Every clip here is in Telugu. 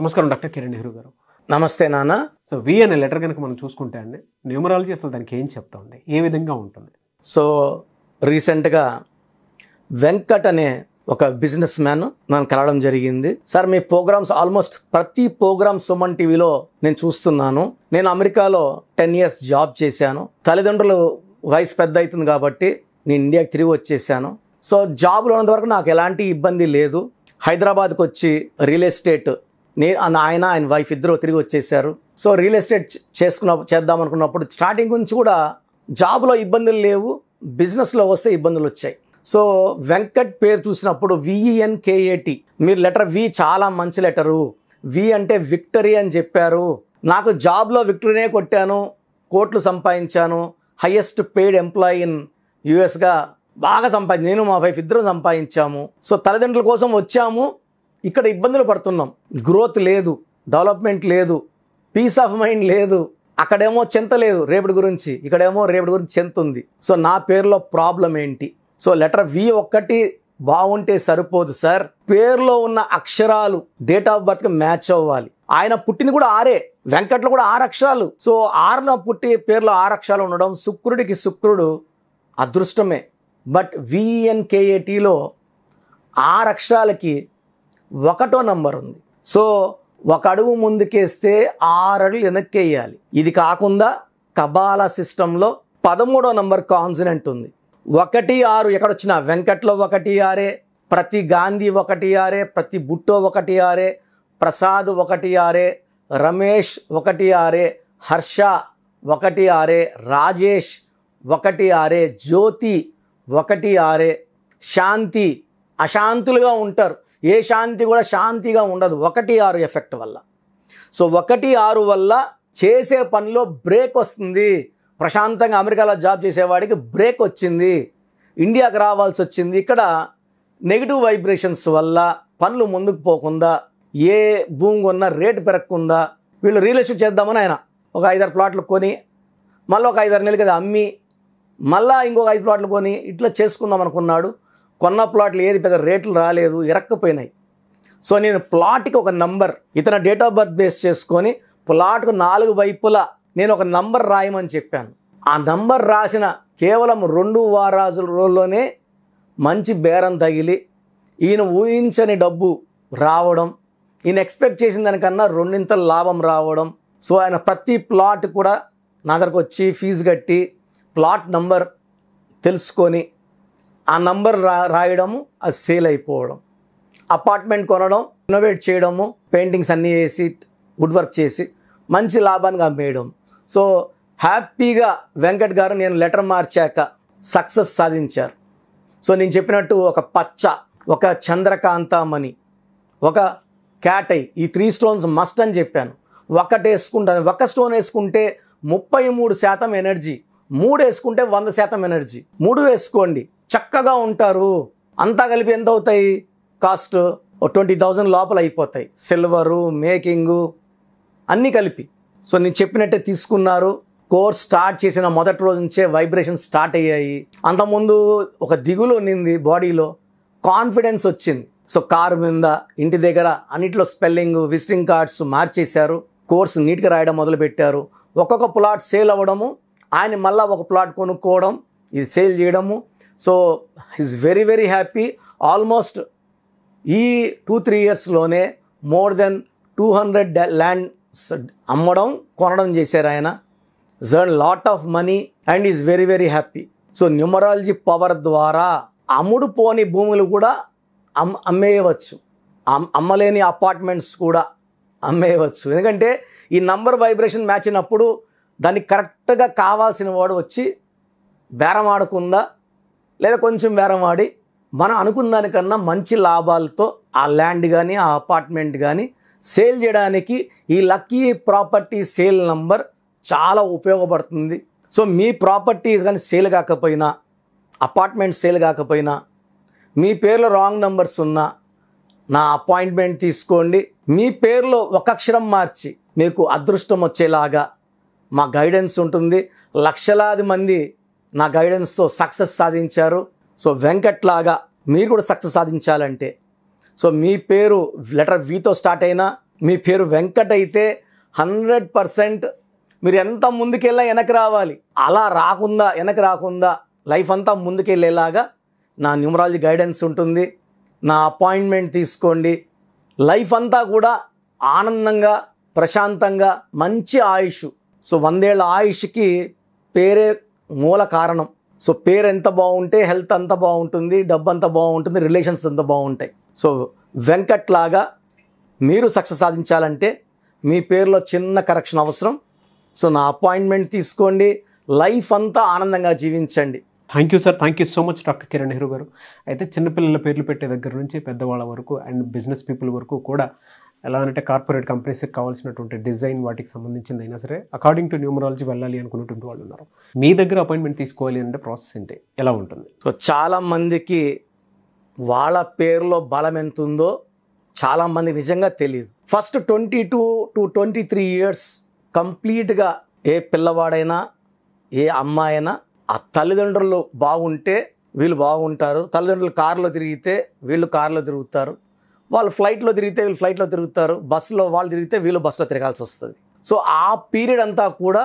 నమస్కారం డాక్టర్ కిరణ్ నెహ్రూ గారు నమస్తే నాన్న సో వి అనే లెటర్ కనుక మనం చూసుకుంటే అండి న్యూమరాలజీ అసలు దానికి ఏం చెప్తా ఉంది ఏ విధంగా ఉంటుంది సో రీసెంట్గా వెంకట్ అనే ఒక బిజినెస్ మ్యాన్ నన్ను కలవడం జరిగింది సార్ మీ ప్రోగ్రామ్స్ ఆల్మోస్ట్ ప్రతి ప్రోగ్రామ్ సుమన్ టీవీలో నేను చూస్తున్నాను నేను అమెరికాలో టెన్ ఇయర్స్ జాబ్ చేశాను తల్లిదండ్రులు వయసు పెద్ద అవుతుంది కాబట్టి నేను ఇండియాకి తిరిగి వచ్చేసాను సో జాబ్లో ఉన్నంత వరకు నాకు ఎలాంటి ఇబ్బంది లేదు హైదరాబాద్కి వచ్చి రియల్ ఎస్టేట్ నే ఆయన ఆయన వైఫ్ ఇద్దరు తిరిగి వచ్చేసారు సో రియల్ ఎస్టేట్ చేసుకున్న చేద్దాం అనుకున్నప్పుడు స్టార్టింగ్ నుంచి కూడా జాబ్లో ఇబ్బందులు లేవు బిజినెస్లో వస్తే ఇబ్బందులు వచ్చాయి సో వెంకట్ పేరు చూసినప్పుడు విఈఎన్కేఏటి e మీరు లెటర్ వి చాలా మంచి లెటరు వి అంటే విక్టరీ అని చెప్పారు నాకు జాబ్లో విక్టరీనే కొట్టాను కోట్లు సంపాదించాను హయ్యెస్ట్ పెయిడ్ ఎంప్లాయీ ఇన్ యుఎస్గా బాగా సంపాది నేను మా వైఫ్ ఇద్దరం సంపాదించాము సో తల్లిదండ్రుల కోసం వచ్చాము ఇక్కడ ఇబ్బందులు పడుతున్నాం గ్రోత్ లేదు డెవలప్మెంట్ లేదు పీస్ ఆఫ్ మైండ్ లేదు అక్కడేమో చింత లేదు రేపటి గురించి ఇక్కడేమో రేపటి గురించి చింత ఉంది సో నా పేరులో ప్రాబ్లం ఏంటి సో లెటర్ వి ఒక్కటి బాగుంటే సరిపోదు సార్ పేరులో ఉన్న అక్షరాలు డేట్ ఆఫ్ బర్త్కి మ్యాచ్ అవ్వాలి ఆయన పుట్టిన కూడా ఆరే వెంకట్లో కూడా ఆరు అక్షరాలు సో ఆరున పుట్టి పేర్లో ఆరు అక్షరాలు ఉండడం శుక్రుడికి శుక్రుడు అదృష్టమే బట్ విఎన్కేఏటీలో ఆరు అక్షరాలకి ఒకటో నంబర్ ఉంది సో ఒక అడుగు ముందుకేస్తే ఆరు అడుగులు వెనక్కి వేయాలి ఇది కాకుండా కబాల సిస్టంలో పదమూడో నంబర్ కాన్సినెంట్ ఉంది ఒకటి ఆరు ఎక్కడొచ్చినా వెంకట్లో ఒకటి ఆరే ప్రతి గాంధీ ఒకటి ఆరే ప్రతి బుట్టో ఒకటి ఆరే ప్రసాద్ ఒకటి ఆరే రమేష్ ఒకటి ఆరే హర్ష ఒకటి ఆరే రాజేష్ ఒకటి ఆరే జ్యోతి ఒకటి ఆరే శాంతి అశాంతులుగా ఉంటారు ఏ శాంతి కూడా శాంతిగా ఉండదు ఒకటి ఆరు ఎఫెక్ట్ వల్ల సో ఒకటి ఆరు వల్ల చేసే పనిలో బ్రేక్ వస్తుంది ప్రశాంతంగా అమెరికాలో జాబ్ చేసేవాడికి బ్రేక్ వచ్చింది ఇండియాకి రావాల్సి వచ్చింది ఇక్కడ నెగిటివ్ వైబ్రేషన్స్ వల్ల పనులు ముందుకు పోకుండా ఏ భూమి కొన్నా రేటు పెరగకుండా వీళ్ళు రియల్ ఎస్టేట్ చేద్దామని ఆయన ఒక ఐదారు ప్లాట్లు కొని మళ్ళీ ఒక ఐదారు నెలలు కదా అమ్మి మళ్ళీ ఇంకొక ఐదు ప్లాట్లు కొని ఇట్లా చేసుకుందాం అనుకున్నాడు కొన్న ప్లాట్లు ఏది పెద్ద రేట్లు రాలేదు ఇరక్కపోయినాయి సో నేను ప్లాట్కి ఒక నంబర్ ఇతను డేట్ ఆఫ్ బర్త్ బేస్ చేసుకొని ప్లాట్కు నాలుగు వైపులా నేను ఒక నంబర్ రాయమని చెప్పాను ఆ నంబర్ రాసిన కేవలం రెండు వారాజుల రోజుల్లోనే మంచి బేరం తగిలి ఈయన ఊహించని డబ్బు రావడం ఈయన ఎక్స్పెక్ట్ చేసిన దానికన్నా రెండింతల లాభం రావడం సో ఆయన ప్రతి ప్లాట్ కూడా నా దగ్గరకు వచ్చి ఫీజు కట్టి ప్లాట్ నంబర్ తెలుసుకొని ఆ నంబర్ రా రాయడము అది సేల్ అయిపోవడం అపార్ట్మెంట్ కొనడం ఇన్నోవేట్ చేయడము పెయింటింగ్స్ అన్నీ వేసి వుడ్ వర్క్ చేసి మంచి లాభాన్ని అమ్మేయడం సో హ్యాపీగా వెంకట్ గారు నేను లెటర్ మార్చాక సక్సెస్ సాధించారు సో నేను చెప్పినట్టు ఒక పచ్చ ఒక చంద్రకాంతమణి ఒక క్యాటై ఈ త్రీ స్టోన్స్ మస్ట్ అని చెప్పాను ఒకటి వేసుకుంటాను ఒక స్టోన్ వేసుకుంటే ముప్పై మూడు శాతం ఎనర్జీ మూడు వేసుకుంటే వంద శాతం ఎనర్జీ మూడు వేసుకోండి చక్కగా ఉంటారు అంతా కలిపి ఎంత అవుతాయి కాస్ట్ ట్వంటీ థౌజండ్ లోపల అయిపోతాయి సిల్వరు మేకింగు అన్నీ కలిపి సో నేను చెప్పినట్టే తీసుకున్నారు కోర్స్ స్టార్ట్ చేసిన మొదటి రోజు నుంచే వైబ్రేషన్ స్టార్ట్ అయ్యాయి అంతకుముందు ఒక దిగులు ఉన్నింది బాడీలో కాన్ఫిడెన్స్ వచ్చింది సో కారు మీద ఇంటి దగ్గర అన్నిట్లో స్పెల్లింగ్ విజిటింగ్ కార్డ్స్ మార్చేశారు కోర్స్ నీట్గా రాయడం మొదలుపెట్టారు ఒక్కొక్క ప్లాట్ సేల్ అవ్వడము ఆయన మళ్ళీ ఒక ప్లాట్ కొనుక్కోవడం ఇది సేల్ చేయడము so is very very happy almost ఈ టూ త్రీ ఇయర్స్లోనే more than two hundred lands అమ్మడం కొనడం చేశారు ఆయన earn lot of money and is very very happy so numerology power ద్వారా అమ్ముడు పోని భూములు కూడా అమ్ అమ్మేయవచ్చు అమ్మలేని అపార్ట్మెంట్స్ కూడా అమ్మేయవచ్చు ఎందుకంటే ఈ నంబర్ వైబ్రేషన్ మ్యాచ్ అయినప్పుడు దానికి కరెక్ట్గా కావాల్సిన వాడు వచ్చి బేరం ఆడకుండా లేదా కొంచెం వేరం వాడి మనం అనుకున్న దానికన్నా మంచి లాభాలతో ఆ ల్యాండ్ కానీ ఆ అపార్ట్మెంట్ కానీ సేల్ చేయడానికి ఈ లక్కీ ప్రాపర్టీ సేల్ నంబర్ చాలా ఉపయోగపడుతుంది సో మీ ప్రాపర్టీస్ కానీ సేల్ కాకపోయినా అపార్ట్మెంట్ సేల్ కాకపోయినా మీ పేర్లో రాంగ్ నెంబర్స్ ఉన్నా నా అపాయింట్మెంట్ తీసుకోండి మీ పేర్లో ఒక అక్షరం మార్చి మీకు అదృష్టం వచ్చేలాగా మా గైడెన్స్ ఉంటుంది లక్షలాది మంది నా గైడెన్స్తో సక్సెస్ సాధించారు సో వెంకట్ లాగా మీరు కూడా సక్సెస్ సాధించాలంటే సో మీ పేరు లెటర్ వితో స్టార్ట్ అయినా మీ పేరు వెంకట్ అయితే హండ్రెడ్ పర్సెంట్ మీరు ఎంత ముందుకెళ్ళా వెనక్కి రావాలి అలా రాకుండా వెనక్కి రాకుండా లైఫ్ అంతా ముందుకెళ్ళేలాగా నా న్యూమరాలజీ గైడెన్స్ ఉంటుంది నా అపాయింట్మెంట్ తీసుకోండి లైఫ్ అంతా కూడా ఆనందంగా ప్రశాంతంగా మంచి ఆయుష్ సో వందేళ్ల ఆయుష్కి పేరే మూల కారణం సో పేరు ఎంత బాగుంటే హెల్త్ అంత బాగుంటుంది డబ్బు అంత బాగుంటుంది రిలేషన్స్ అంత బాగుంటాయి సో వెంకట్ లాగా మీరు సక్సెస్ సాధించాలంటే మీ పేరులో చిన్న కరెక్షన్ అవసరం సో నా అపాయింట్మెంట్ తీసుకోండి లైఫ్ అంతా ఆనందంగా జీవించండి thank you sir thank you so much doctor Kiran Nehru గారు అయితే చిన్నపిల్లల పేర్లు పెట్టే దగ్గర నుంచి పెద్దవాళ్ళ వరకు అండ్ బిజినెస్ పీపుల్ వరకు కూడా ఎలా అంటే కార్పొరేట్ కంపెనీస్కి కావాల్సినటువంటి డిజైన్ వాటికి సంబంధించింది అయినా సరే అకార్డింగ్ టు న్యూమరాలజీ వెళ్ళాలి అనుకున్నటువంటి వాళ్ళు ఉన్నారు మీ దగ్గర అపాయింట్మెంట్ తీసుకోవాలి అంటే ప్రాసెస్ ఏంటి ఎలా ఉంటుంది సో చాలామందికి వాళ్ళ పేరులో బలం ఎంత ఉందో చాలామంది నిజంగా తెలియదు first twenty two to twenty three years కంప్లీట్గా ఏ పిల్లవాడైనా ఏ అమ్మాయి అయినా ఆ తల్లిదండ్రులు బాగుంటే వీళ్ళు బాగుంటారు తల్లిదండ్రులు కారులో తిరిగితే వీళ్ళు కారులో తిరుగుతారు వాళ్ళు ఫ్లైట్లో తిరిగితే వీళ్ళు ఫ్లైట్లో తిరుగుతారు బస్సులో వాళ్ళు తిరిగితే వీళ్ళు బస్సులో తిరగాల్సి వస్తుంది సో ఆ పీరియడ్ అంతా కూడా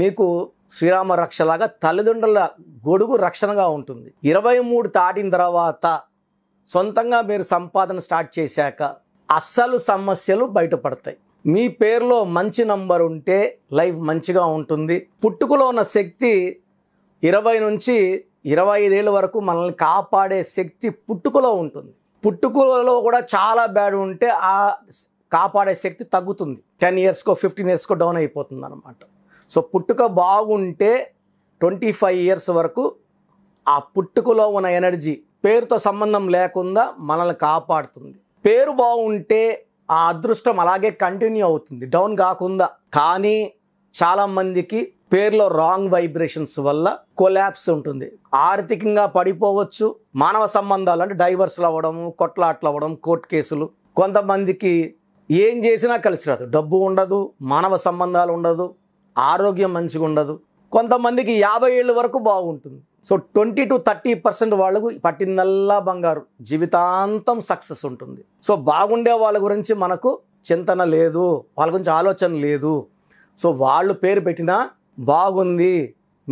మీకు శ్రీరామ రక్షలాగా తల్లిదండ్రుల గొడుగు రక్షణగా ఉంటుంది ఇరవై మూడు తాటిన తర్వాత సొంతంగా మీరు సంపాదన స్టార్ట్ చేశాక అస్సలు సమస్యలు బయటపడతాయి మీ పేరులో మంచి నంబర్ ఉంటే లైఫ్ మంచిగా ఉంటుంది పుట్టుకలో ఉన్న శక్తి ఇరవై నుంచి ఇరవై ఐదేళ్ళ వరకు మనల్ని కాపాడే శక్తి పుట్టుకలో ఉంటుంది పుట్టుకలలో కూడా చాలా బ్యాడ్ ఉంటే ఆ కాపాడే శక్తి తగ్గుతుంది టెన్ ఇయర్స్కో ఫిఫ్టీన్ ఇయర్స్కో డౌన్ అయిపోతుంది అనమాట సో పుట్టుక బాగుంటే ట్వంటీ ఫైవ్ ఇయర్స్ వరకు ఆ పుట్టుకలో ఉన్న ఎనర్జీ పేరుతో సంబంధం లేకుండా మనల్ని కాపాడుతుంది పేరు బాగుంటే ఆ అదృష్టం అలాగే కంటిన్యూ అవుతుంది డౌన్ కాకుండా కానీ చాలామందికి పేర్లో రాంగ్ వైబ్రేషన్స్ వల్ల కొలాప్స్ ఉంటుంది ఆర్థికంగా పడిపోవచ్చు మానవ సంబంధాలు అంటే డైవర్స్లు అవ్వడము కొట్లాట్లు అవ్వడం కోర్టు కేసులు కొంతమందికి ఏం చేసినా కలిసి రాదు డబ్బు ఉండదు మానవ సంబంధాలు ఉండదు ఆరోగ్యం మంచిగా ఉండదు కొంతమందికి యాభై ఏళ్ళ వరకు బాగుంటుంది so twenty to thirty percent వాళ్ళకు పట్టిందల్లా బంగారు జీవితాంతం సక్సెస్ ఉంటుంది సో బాగుండే వాళ్ళ గురించి మనకు చింతన లేదు వాళ్ళ గురించి ఆలోచన లేదు సో వాళ్ళు పేరు పెట్టినా బాగుంది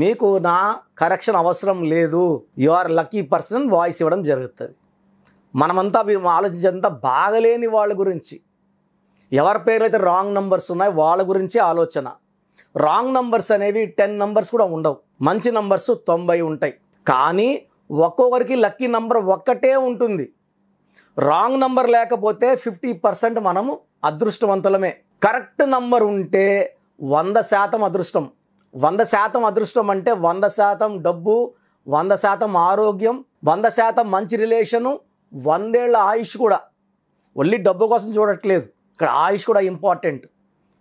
మీకు నా కరెక్షన్ అవసరం లేదు you are lucky person voice ఇవ్వడం జరుగుతుంది మనమంతా ఆలోచించంతా బాగలేని వాళ్ళ గురించి ఎవరి అయితే రాంగ్ నంబర్స్ ఉన్నాయో వాళ్ళ గురించి ఆలోచన రాంగ్ నంబర్స్ అనేవి టెన్ నంబర్స్ కూడా ఉండవు మంచి నంబర్స్ తొంభై ఉంటాయి కానీ ఒక్కొక్కరికి లక్కీ నంబర్ ఒక్కటే ఉంటుంది రాంగ్ నంబర్ లేకపోతే ఫిఫ్టీ పర్సెంట్ మనము అదృష్టవంతులమే కరెక్ట్ నంబర్ ఉంటే వంద శాతం అదృష్టం వంద శాతం అదృష్టం అంటే వంద శాతం డబ్బు వంద శాతం ఆరోగ్యం వంద శాతం మంచి రిలేషను వందేళ్ల ఆయుష్ కూడా ఓన్లీ డబ్బు కోసం చూడట్లేదు ఇక్కడ ఆయుష్ కూడా ఇంపార్టెంట్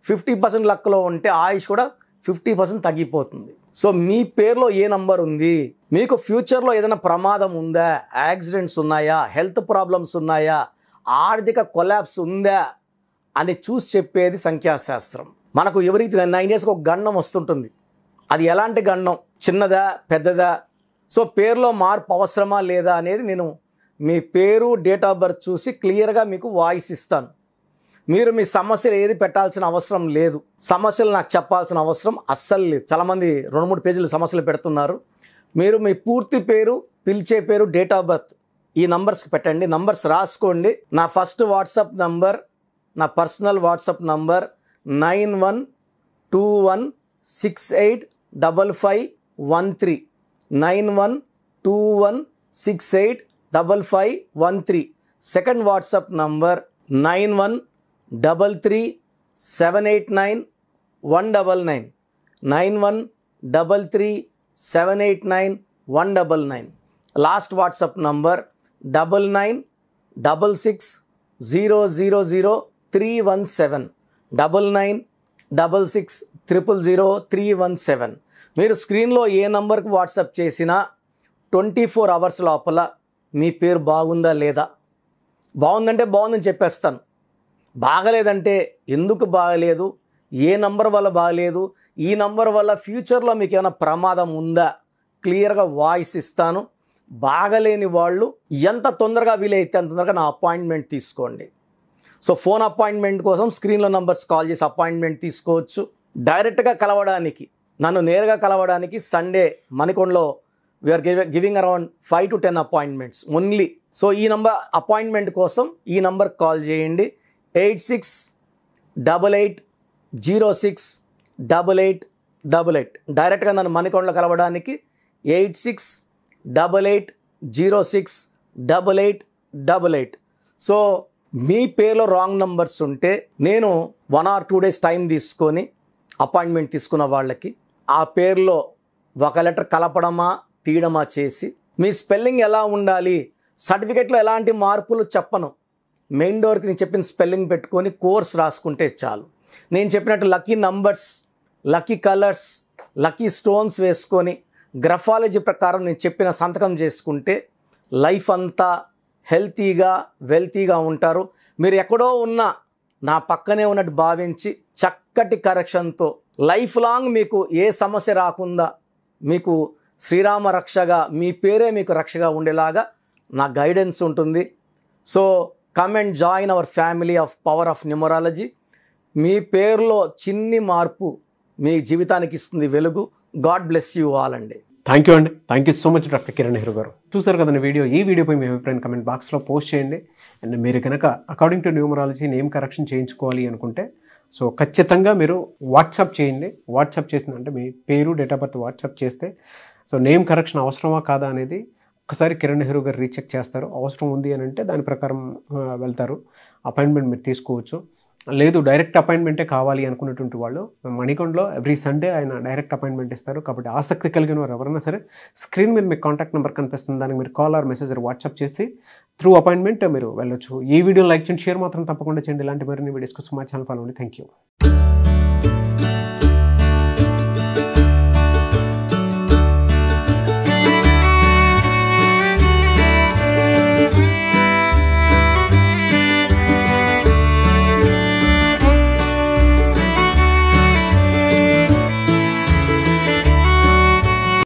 ఫిఫ్టీ పర్సెంట్ లక్లో ఉంటే ఆయుష్ కూడా ఫిఫ్టీ పర్సెంట్ తగ్గిపోతుంది సో మీ పేరులో ఏ నంబర్ ఉంది మీకు ఫ్యూచర్లో ఏదైనా ప్రమాదం ఉందా యాక్సిడెంట్స్ ఉన్నాయా హెల్త్ ప్రాబ్లమ్స్ ఉన్నాయా ఆర్థిక కొలాబ్స్ ఉందా అని చూసి చెప్పేది సంఖ్యాశాస్త్రం మనకు ఎవరికి నైన్ ఇయర్స్కి ఒక గండం వస్తుంటుంది అది ఎలాంటి గండం చిన్నదా పెద్దదా సో పేరులో మార్పు అవసరమా లేదా అనేది నేను మీ పేరు డేట్ ఆఫ్ బర్త్ చూసి క్లియర్గా మీకు వాయిస్ ఇస్తాను మీరు మీ సమస్యలు ఏది పెట్టాల్సిన అవసరం లేదు సమస్యలు నాకు చెప్పాల్సిన అవసరం అస్సలు లేదు చాలామంది రెండు మూడు పేజీలు సమస్యలు పెడుతున్నారు మీరు మీ పూర్తి పేరు పిలిచే పేరు డేట్ ఆఫ్ బర్త్ ఈ నంబర్స్కి పెట్టండి నంబర్స్ రాసుకోండి నా ఫస్ట్ వాట్సాప్ నంబర్ నా personal WhatsApp number nine one two one six eight double five one three nine one two one six eight double five one three second WhatsApp number nine one double three seven eight nine one double nine nine one double three seven eight nine one double nine last WhatsApp number double nine double six zero zero zero three one seven double nine double six triple zero three one seven మీరు స్క్రీన్లో ఏ నంబర్కి వాట్సాప్ చేసినా ట్వంటీ ఫోర్ అవర్స్ లోపల మీ పేరు బాగుందా లేదా బాగుందంటే బాగుందని చెప్పేస్తాను బాగలేదంటే ఎందుకు బాగలేదు ఏ నంబర్ వల్ల బాగలేదు ఈ నంబర్ వల్ల ఫ్యూచర్లో మీకు ఏమైనా ప్రమాదం ఉందా క్లియర్గా వాయిస్ ఇస్తాను బాగలేని వాళ్ళు ఎంత తొందరగా వీలైతే అంత తొందరగా నా అపాయింట్మెంట్ తీసుకోండి సో ఫోన్ అపాయింట్మెంట్ కోసం స్క్రీన్లో నంబర్స్ కాల్ చేసి అపాయింట్మెంట్ తీసుకోవచ్చు డైరెక్ట్గా కలవడానికి నన్ను నేరుగా కలవడానికి సండే మణికొండలో we're giving around five to ten appointments only so ఈ నంబర్ అపాయింట్మెంట్ కోసం ఈ నంబర్ కాల్ చేయండి eight six double eight zero six double eight double eight డైరెక్ట్గా నన్ను మణికొండలో కలవడానికి eight six double eight zero six double eight double eight so మీ పేరులో రాంగ్ నంబర్స్ ఉంటే నేను one or two days time తీసుకొని అపాయింట్మెంట్ తీసుకున్న వాళ్ళకి ఆ పేరులో ఒక లెటర్ కలపడమా తీయడమా చేసి మీ స్పెల్లింగ్ ఎలా ఉండాలి సర్టిఫికెట్లో ఎలాంటి మార్పులు చెప్పను మెయిన్ డోర్కి నేను చెప్పిన స్పెల్లింగ్ పెట్టుకొని కోర్స్ రాసుకుంటే చాలు నేను చెప్పినట్టు lucky numbers lucky colours lucky stones వేసుకొని గ్రఫాలజీ ప్రకారం నేను చెప్పిన సంతకం చేసుకుంటే లైఫ్ అంతా హెల్తీగా వెల్తీగా ఉంటారు మీరు ఎక్కడో ఉన్న నా పక్కనే ఉన్నట్టు భావించి చక్కటి కరెక్షన్తో లైఫ్ లాంగ్ మీకు ఏ సమస్య రాకుండా మీకు శ్రీరామ రక్షగా మీ పేరే మీకు రక్షగా ఉండేలాగా నా గైడెన్స్ ఉంటుంది so come and join our family of power of numerology మీ పేరులో చిన్ని మార్పు మీ జీవితానికి ఇస్తుంది వెలుగు గాడ్ బ్లెస్ యూ ఆల్ అండి థ్యాంక్ యూ అండి thank you so much doctor Kiran Nehru గారు చూసారు కదండి వీడియో ఈ వీడియోపై మీ అభిప్రాయం కమెంట్ బాక్స్లో పోస్ట్ చేయండి అండ్ మీరు కనుక according to numerology name correction చేయించుకోవాలి అనుకుంటే సో ఖచ్చితంగా మీరు వాట్సాప్ చేయండి వాట్సాప్ చేసిందంటే మీ పేరు డేట్ ఆఫ్ బర్త్ వాట్సాప్ చేస్తే సో నేమ్ కరెక్షన్ అవసరమా కాదా అనేది ఒకసారి కిరణ్ నెహ్రూ గారు రీచెక్ చేస్తారు అవసరం ఉంది అని అంటే దాని ప్రకారం వెళ్తారు అపాయింట్మెంట్ మీరు తీసుకోవచ్చు లేదు డైరెక్ట్ అపాయింట్మెంటే కావాలి అనుకున్నటువంటి వాళ్ళు మణికొండలో ఎవ్రీ సండే ఆయన డైరెక్ట్ అపాయింట్మెంట్ ఇస్తారు కాబట్టి ఆసక్తి కలిగిన వారు ఎవరైనా సరే స్క్రీన్ మీద మీకు కాంటాక్ట్ నెంబర్ కనిపిస్తుంది దానికి మీరు కాల్ ఆర్ మెసేజ్ వాట్సాప్ చేసి త్రూ అపాయింట్మెంట్ మీరు వెళ్ళొచ్చు ఈ వీడియో లైక్ చేయండి షేర్ మాత్రం తప్పకుండా చేయండి ఇలాంటి మరిన్ని వీడియోస్ కోసం మా ఛానల్ ఫాలో అండి థ్యాంక్ యూ